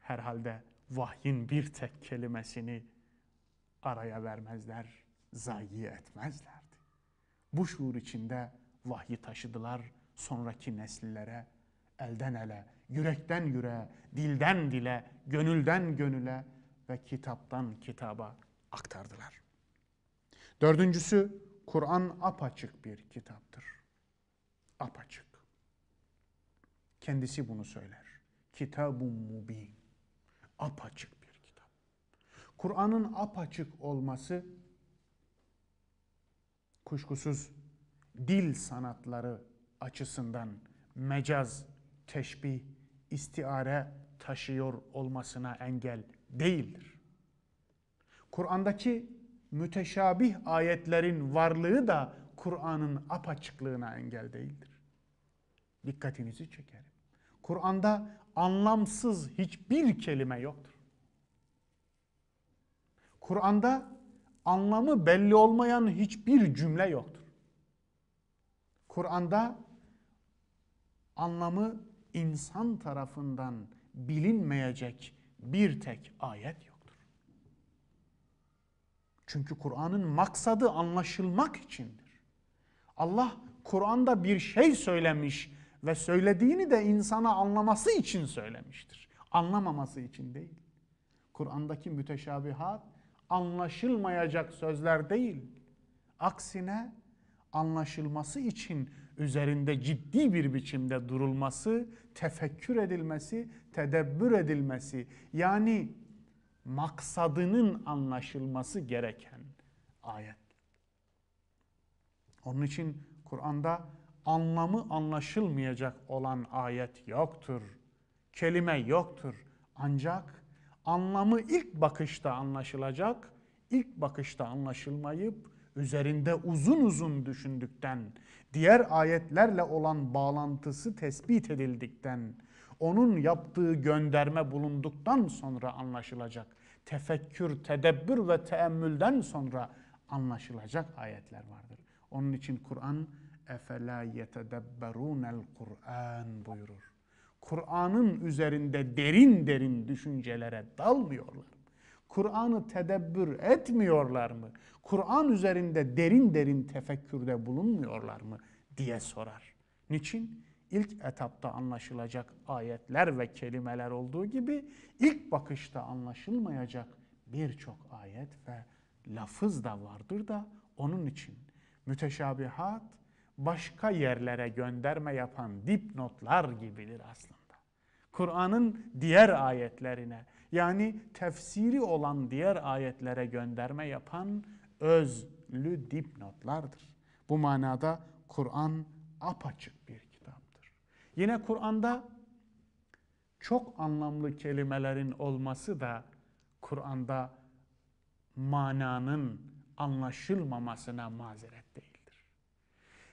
herhalde vahyin bir tek kelimesini araya vermezler zayi etmezlerdi. Bu şuur içinde vahyi taşıdılar sonraki nesillere elden ele, yürekten yüreğe, dilden dile, gönülden gönüle ve kitaptan kitaba aktardılar. Dördüncüsü Kur'an apaçık bir kitaptır. Apaçık. Kendisi bunu söyler. Kitabun mubin. Apaçık bir kitap. Kur'an'ın apaçık olması kuşkusuz dil sanatları açısından mecaz, teşbih, istiare taşıyor olmasına engel değildir. Kur'an'daki müteşabih ayetlerin varlığı da Kur'an'ın apaçıklığına engel değildir. Dikkatinizi çekerim. Kur'an'da anlamsız hiçbir kelime yoktur. Kur'an'da anlamı belli olmayan hiçbir cümle yoktur. Kur'an'da anlamı insan tarafından bilinmeyecek bir tek ayet yoktur. Çünkü Kur'an'ın maksadı anlaşılmak içindir. Allah Kur'an'da bir şey söylemiş ve söylediğini de insana anlaması için söylemiştir. Anlamaması için değil. Kur'an'daki müteşabihat anlaşılmayacak sözler değil. Aksine anlaşılması için üzerinde ciddi bir biçimde durulması, tefekkür edilmesi, tedebbür edilmesi yani maksadının anlaşılması gereken ayet. Onun için Kur'an'da anlamı anlaşılmayacak olan ayet yoktur. Kelime yoktur. Ancak anlamı ilk bakışta anlaşılacak, ilk bakışta anlaşılmayıp üzerinde uzun uzun düşündükten, diğer ayetlerle olan bağlantısı tespit edildikten, onun yaptığı gönderme bulunduktan sonra anlaşılacak. Tefekkür, tedebbür ve teemmülden sonra anlaşılacak ayetler vardır. Onun için Kur'an efela yetedebberunel Kur'an buyurur. Kur'an'ın üzerinde derin derin düşüncelere dalmıyorlar mı? Kur'an'ı tedebbür etmiyorlar mı? Kur'an üzerinde derin derin tefekkürde bulunmuyorlar mı? diye sorar. Niçin? İlk etapta anlaşılacak ayetler ve kelimeler olduğu gibi ilk bakışta anlaşılmayacak birçok ayet ve lafız da vardır da onun için müteşabihat başka yerlere gönderme yapan dipnotlar gibidir aslında. Kur'an'ın diğer ayetlerine yani tefsiri olan diğer ayetlere gönderme yapan özlü dipnotlardır. Bu manada Kur'an apaçık bir kitaptır. Yine Kur'an'da çok anlamlı kelimelerin olması da Kur'an'da mananın anlaşılmamasına mazeret değildir.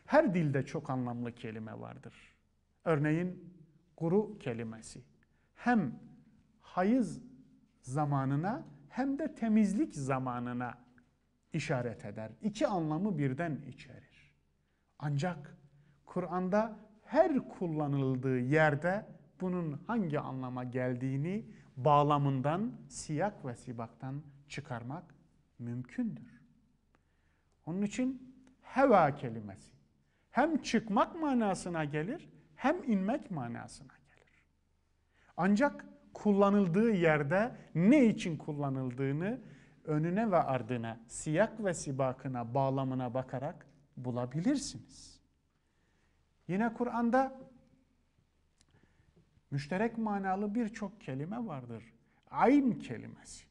Her dilde çok anlamlı kelime vardır. Örneğin guru kelimesi hem hayız zamanına hem de temizlik zamanına işaret eder. İki anlamı birden içerir. Ancak Kur'an'da her kullanıldığı yerde bunun hangi anlama geldiğini bağlamından, siyak ve sibaktan çıkarmak mümkündür. Onun için heva kelimesi hem çıkmak manasına gelir hem inmek manasına gelir. Ancak kullanıldığı yerde ne için kullanıldığını önüne ve ardına, siyak ve sibakına, bağlamına bakarak bulabilirsiniz. Yine Kur'an'da müşterek manalı birçok kelime vardır. Ayn kelimesi.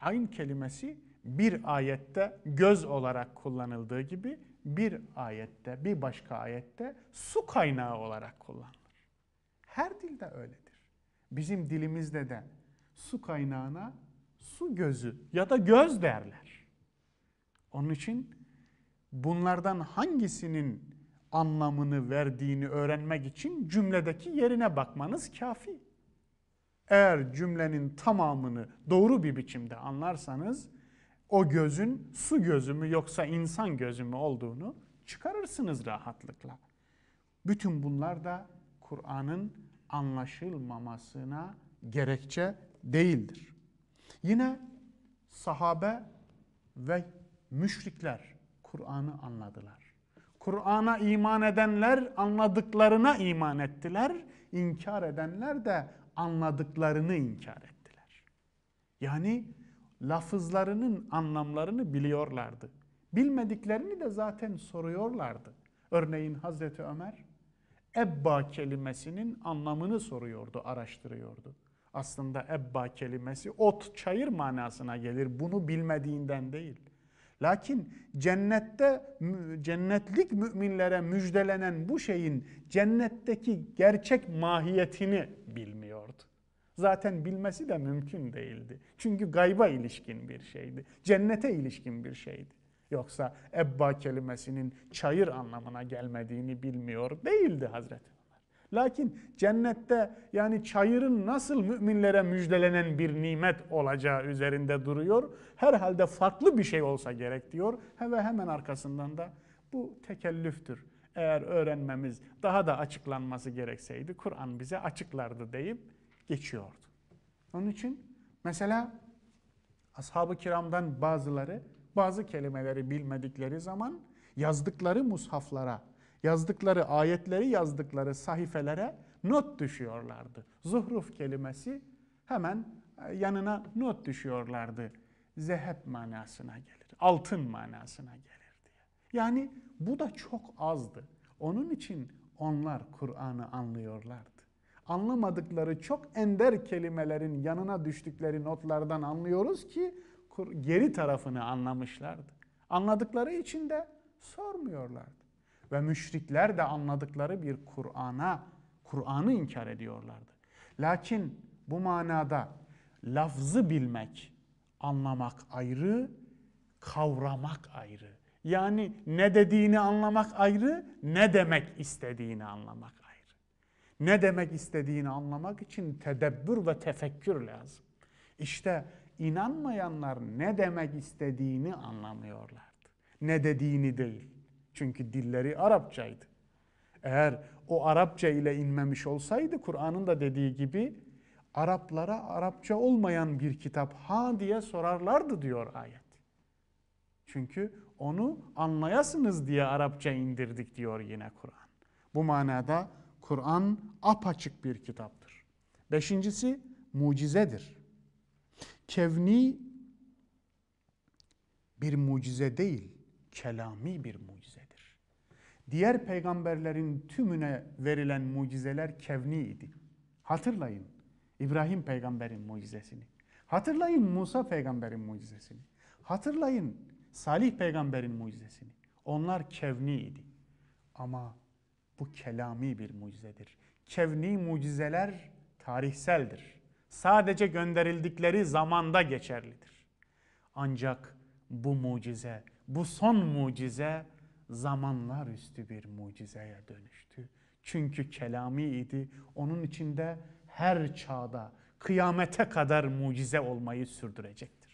Ayn kelimesi bir ayette göz olarak kullanıldığı gibi bir ayette, bir başka ayette su kaynağı olarak kullanılır. Her dilde öyledir. Bizim dilimizde de su kaynağına su gözü ya da göz derler. Onun için bunlardan hangisinin anlamını verdiğini öğrenmek için cümledeki yerine bakmanız kafi. Eğer cümlenin tamamını doğru bir biçimde anlarsanız o gözün su gözü mü yoksa insan gözü mü olduğunu çıkarırsınız rahatlıkla. Bütün bunlar da Kur'an'ın anlaşılmamasına gerekçe değildir. Yine sahabe ve müşrikler Kur'an'ı anladılar. Kur'an'a iman edenler anladıklarına iman ettiler, inkar edenler de anladıklarını inkar ettiler. Yani lafızlarının anlamlarını biliyorlardı. Bilmediklerini de zaten soruyorlardı. Örneğin Hazreti Ömer ebba kelimesinin anlamını soruyordu, araştırıyordu. Aslında ebba kelimesi ot, çayır manasına gelir. Bunu bilmediğinden değil. Lakin cennette cennetlik müminlere müjdelenen bu şeyin cennetteki gerçek mahiyetini bilmiyordu zaten bilmesi de mümkün değildi. Çünkü gayba ilişkin bir şeydi. Cennete ilişkin bir şeydi. Yoksa ebba kelimesinin çayır anlamına gelmediğini bilmiyor değildi Hazreti Ömer. Lakin cennette yani çayırın nasıl müminlere müjdelenen bir nimet olacağı üzerinde duruyor. Herhalde farklı bir şey olsa gerek diyor. Ve hemen arkasından da bu tekellüftür. Eğer öğrenmemiz daha da açıklanması gerekseydi Kur'an bize açıklardı deyip geçiyordu. Onun için mesela ashab-ı kiramdan bazıları bazı kelimeleri bilmedikleri zaman yazdıkları mushaflara, yazdıkları ayetleri yazdıkları sahifelere not düşüyorlardı. Zuhruf kelimesi hemen e, yanına not düşüyorlardı. Zehep manasına gelir, altın manasına gelir diye. Yani bu da çok azdı. Onun için onlar Kur'an'ı anlıyorlardı anlamadıkları çok ender kelimelerin yanına düştükleri notlardan anlıyoruz ki geri tarafını anlamışlardı. Anladıkları için de sormuyorlardı. Ve müşrikler de anladıkları bir Kur'an'a, Kur'an'ı inkar ediyorlardı. Lakin bu manada lafzı bilmek, anlamak ayrı, kavramak ayrı. Yani ne dediğini anlamak ayrı, ne demek istediğini anlamak ne demek istediğini anlamak için tedebbür ve tefekkür lazım. İşte inanmayanlar ne demek istediğini anlamıyorlardı. Ne dediğini değil. Çünkü dilleri Arapçaydı. Eğer o Arapça ile inmemiş olsaydı Kur'an'ın da dediği gibi Araplara Arapça olmayan bir kitap ha diye sorarlardı diyor ayet. Çünkü onu anlayasınız diye Arapça indirdik diyor yine Kur'an. Bu manada Kur'an apaçık bir kitaptır. Beşincisi mucizedir. Kevni bir mucize değil, kelami bir mucizedir. Diğer peygamberlerin tümüne verilen mucizeler kevni idi. Hatırlayın İbrahim peygamberin mucizesini. Hatırlayın Musa peygamberin mucizesini. Hatırlayın Salih peygamberin mucizesini. Onlar kevni idi. Ama bu kelami bir mucizedir. Kevni mucizeler tarihseldir. Sadece gönderildikleri zamanda geçerlidir. Ancak bu mucize, bu son mucize zamanlar üstü bir mucizeye dönüştü. Çünkü kelami idi. Onun içinde her çağda kıyamete kadar mucize olmayı sürdürecektir.